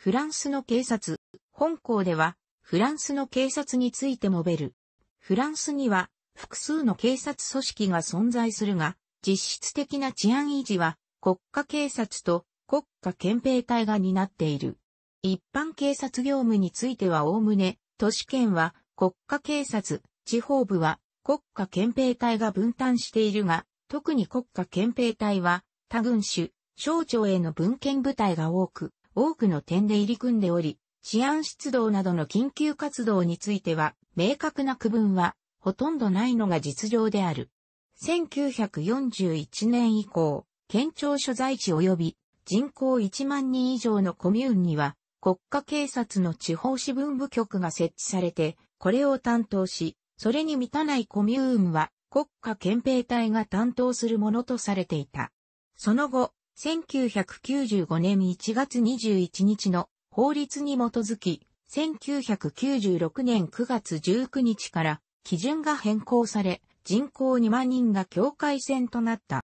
フランスの警察。本校では、フランスの警察について述べる。フランスには、複数の警察組織が存在するが、実質的な治安維持は、国家警察と国家憲兵隊が担っている。一般警察業務についてはおおむね、都市圏は国家警察、地方部は国家憲兵隊が分担しているが、特に国家憲兵隊は、他軍種、省庁への文献部隊が多く、多くの点で入り組んでおり、治安出動などの緊急活動については、明確な区分は、ほとんどないのが実情である。1941年以降、県庁所在地及び人口1万人以上のコミューンには、国家警察の地方支分部局が設置されて、これを担当し、それに満たないコミューンは国家憲兵隊が担当するものとされていた。その後、1995年1月21日の法律に基づき、1996年9月19日から基準が変更され、人口2万人が境界線となった。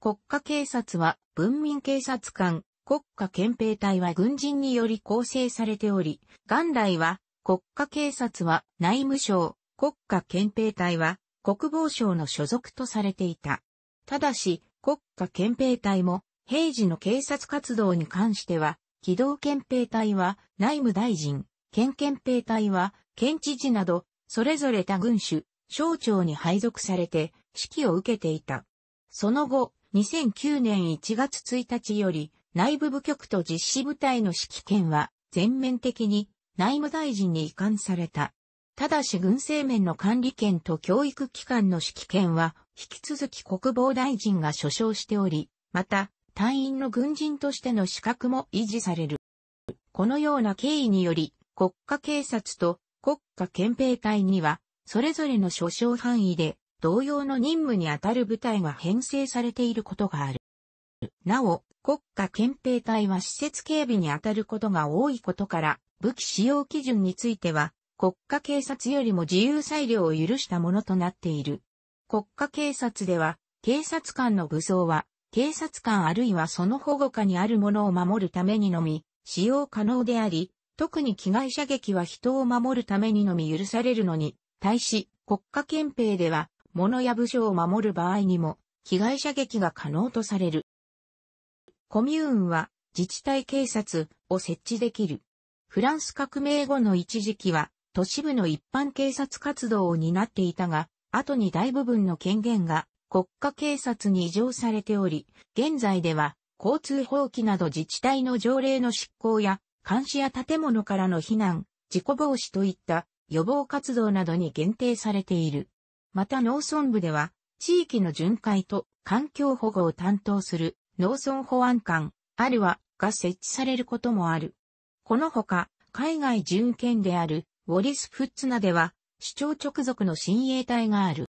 国家警察は文民警察官、国家憲兵隊は軍人により構成されており、元来は国家警察は内務省、国家憲兵隊は国防省の所属とされていた。ただし、国家憲兵隊も、平時の警察活動に関しては、機動憲兵隊は内務大臣、県憲兵隊は県知事など、それぞれ他軍種、省庁に配属されて、指揮を受けていた。その後、2009年1月1日より、内部部局と実施部隊の指揮権は、全面的に内務大臣に移管された。ただし軍政面の管理権と教育機関の指揮権は引き続き国防大臣が所掌しており、また、隊員の軍人としての資格も維持される。このような経緯により、国家警察と国家憲兵隊には、それぞれの所掌範囲で、同様の任務にあたる部隊が編成されていることがある。なお、国家憲兵隊は施設警備にあたることが多いことから、武器使用基準については、国家警察よりも自由裁量を許したものとなっている。国家警察では、警察官の武装は、警察官あるいはその保護下にあるものを守るためにのみ、使用可能であり、特に被害射撃は人を守るためにのみ許されるのに、対し、国家憲兵では、物や部署を守る場合にも、被害射撃が可能とされる。コミューンは自治体警察を設置できる。フランス革命後の一時期は都市部の一般警察活動を担っていたが、後に大部分の権限が国家警察に移譲されており、現在では交通法規など自治体の条例の執行や監視や建物からの避難、事故防止といった予防活動などに限定されている。また農村部では地域の巡回と環境保護を担当する農村保安官、あるはが設置されることもある。このほか、海外準権であるウォリス・フッツナでは、市長直属の親衛隊がある。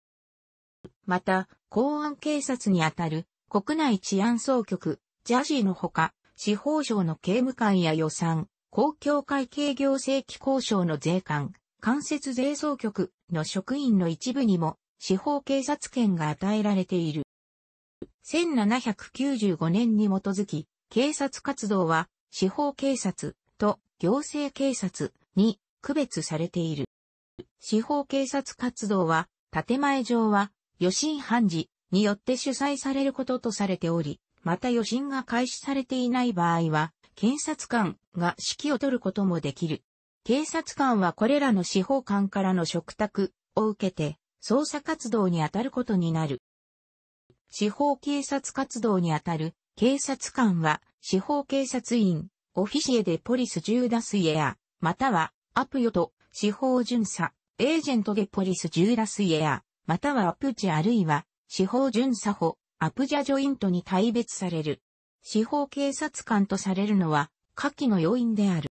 また、公安警察にあたる国内治安総局、ジャジーのほか、司法省の刑務官や予算、公共会計行政機構省の税関、間接税総局の職員の一部にも司法警察権が与えられている。1795年に基づき、警察活動は司法警察と行政警察に区別されている。司法警察活動は、建前上は、余震判事によって主催されることとされており、また余震が開始されていない場合は、検察官が指揮を取ることもできる。警察官はこれらの司法官からの嘱託を受けて、捜査活動に当たることになる。司法警察活動に当たる警察官は、司法警察員、オフィシエでポリス・ジューダスイエア、または、アプヨと司法巡査、エージェントゲポリス・ジューラスイエア、またはアプチあるいは、司法巡査法、アプジャジョイントに対別される。司法警察官とされるのは、下記の要因である。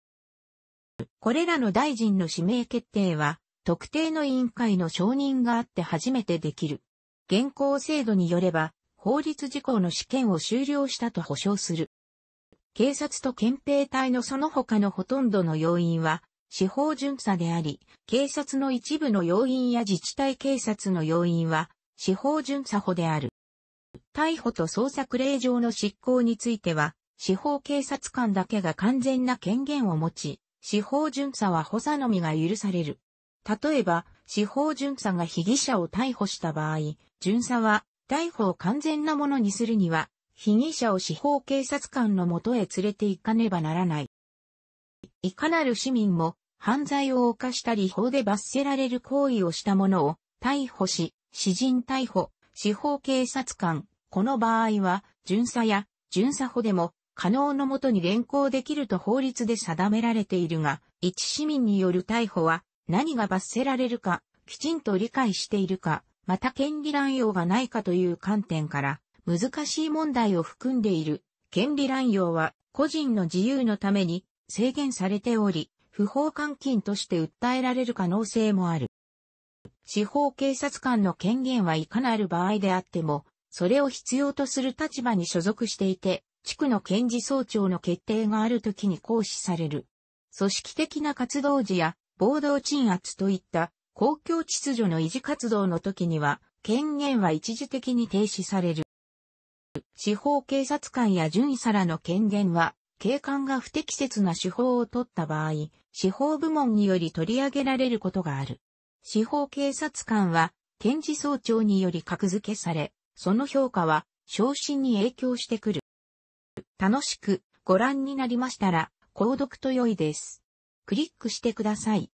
これらの大臣の指名決定は、特定の委員会の承認があって初めてできる。現行制度によれば、法律事項の試験を終了したと保証する。警察と憲兵隊のその他のほとんどの要因は、司法巡査であり、警察の一部の要員や自治体警察の要員は、司法巡査法である。逮捕と捜索令状の執行については、司法警察官だけが完全な権限を持ち、司法巡査は補佐のみが許される。例えば、司法巡査が被疑者を逮捕した場合、巡査は、逮捕を完全なものにするには、被疑者を司法警察官のもとへ連れて行かねばならない。いかなる市民も犯罪を犯したり法で罰せられる行為をした者を逮捕し、私人逮捕、司法警察官、この場合は、巡査や巡査補でも可能のもとに連行できると法律で定められているが、一市民による逮捕は何が罰せられるか、きちんと理解しているか、また権利乱用がないかという観点から、難しい問題を含んでいる。権利乱用は個人の自由のために制限されており、不法監禁として訴えられる可能性もある。司法警察官の権限はいかなる場合であっても、それを必要とする立場に所属していて、地区の検事総長の決定があるときに行使される。組織的な活動時や暴動鎮圧といった公共秩序の維持活動の時には、権限は一時的に停止される。司法警察官や巡査らの権限は、警官が不適切な手法を取った場合、司法部門により取り上げられることがある。司法警察官は、検事総長により格付けされ、その評価は、昇進に影響してくる。楽しくご覧になりましたら、購読と良いです。クリックしてください。